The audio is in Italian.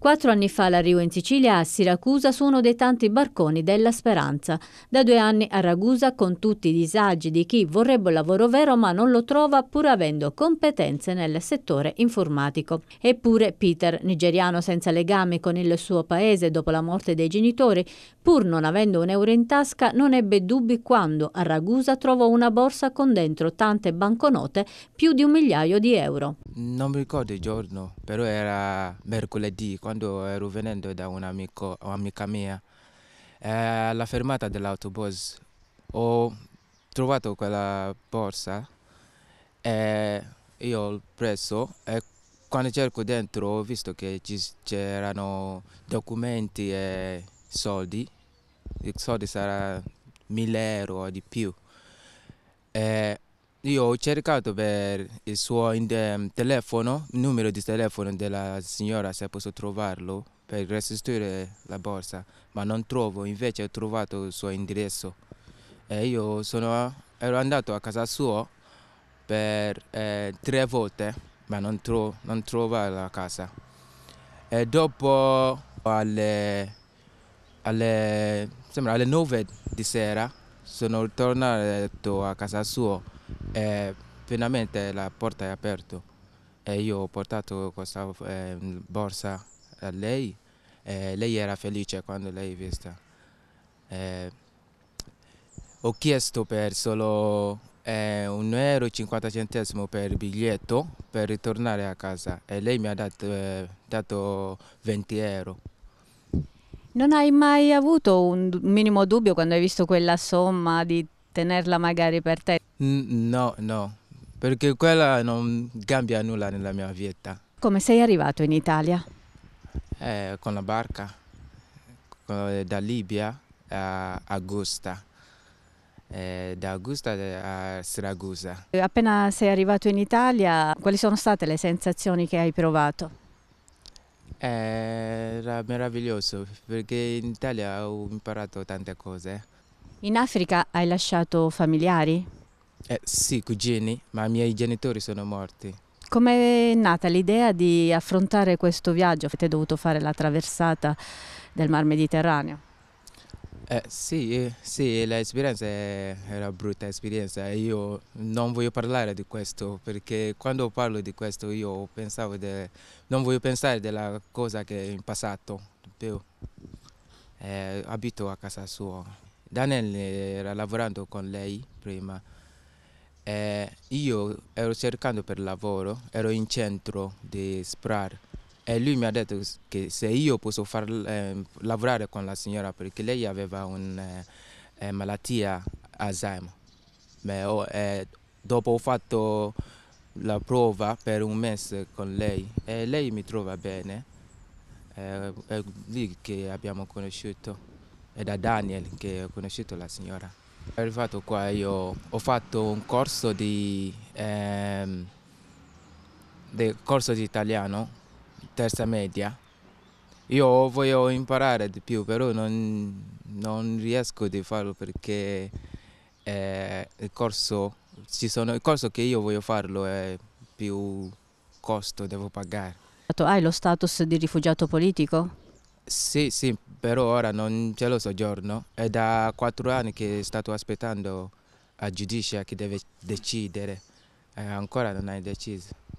Quattro anni fa l'arrivo in Sicilia a Siracusa su uno dei tanti barconi della Speranza. Da due anni a Ragusa con tutti i disagi di chi vorrebbe un lavoro vero ma non lo trova pur avendo competenze nel settore informatico. Eppure Peter, nigeriano senza legami con il suo paese dopo la morte dei genitori, pur non avendo un euro in tasca non ebbe dubbi quando a Ragusa trovò una borsa con dentro tante banconote più di un migliaio di euro. Non mi ricordo il giorno, però era mercoledì Quando quando ero venendo da un amico, un'amica mia, eh, alla fermata dell'autobus ho trovato quella borsa e io l'ho preso e quando cerco dentro ho visto che c'erano documenti e soldi, i soldi saranno 1000 euro o di più. E io ho cercato per il suo telefono, il numero di telefono della signora se posso trovarlo per restituire la borsa, ma non trovo, invece ho trovato il suo indirizzo. E io sono, ero andato a casa sua per eh, tre volte, ma non, tro, non trovo la casa. E dopo alle, alle, alle 9 di sera sono tornato a casa sua e eh, finalmente la porta è aperta e io ho portato questa eh, borsa a lei e lei era felice quando l'hai vista. E eh, ho chiesto per solo eh, 1,50 euro 50 centesimo per biglietto per ritornare a casa e lei mi ha dato, eh, dato 20 euro. Non hai mai avuto un minimo dubbio quando hai visto quella somma di tenerla magari per te? No, no, perché quella non cambia nulla nella mia vita. Come sei arrivato in Italia? Eh, con la barca eh, da Libia a Agosta, eh, da Agosta eh, a Siracusa. Eh, appena sei arrivato in Italia, quali sono state le sensazioni che hai provato? Era meraviglioso perché in Italia ho imparato tante cose. In Africa hai lasciato familiari? Eh, sì, cugini, ma i miei genitori sono morti. Come è nata l'idea di affrontare questo viaggio? Avete dovuto fare la traversata del Mar Mediterraneo? Eh, sì, sì l'esperienza è una brutta esperienza. Io non voglio parlare di questo perché quando parlo di questo io pensavo de... non voglio pensare della cosa che è in passato. Eh, abito a casa sua. Daniel era lavorando con lei prima. Eh, io ero cercando per lavoro, ero in centro di Sprar e lui mi ha detto che se io posso far, eh, lavorare con la signora perché lei aveva una eh, eh, malattia Alzheimer. Ma, oh, eh, dopo ho fatto la prova per un mese con lei e lei mi trova bene. Eh, è lì che abbiamo conosciuto, è da Daniel che ho conosciuto la signora. Arrivato qua io ho fatto un corso di, ehm, corso di italiano, terza media. Io voglio imparare di più, però non, non riesco a farlo perché eh, il, corso, sono, il, corso, che io voglio farlo è più costo, devo pagare. Hai lo status di rifugiato politico? Sì, sì, per ora non c'è lo soggiorno, è da quattro anni che sto aspettando a giudice che deve decidere, eh, ancora non hai deciso.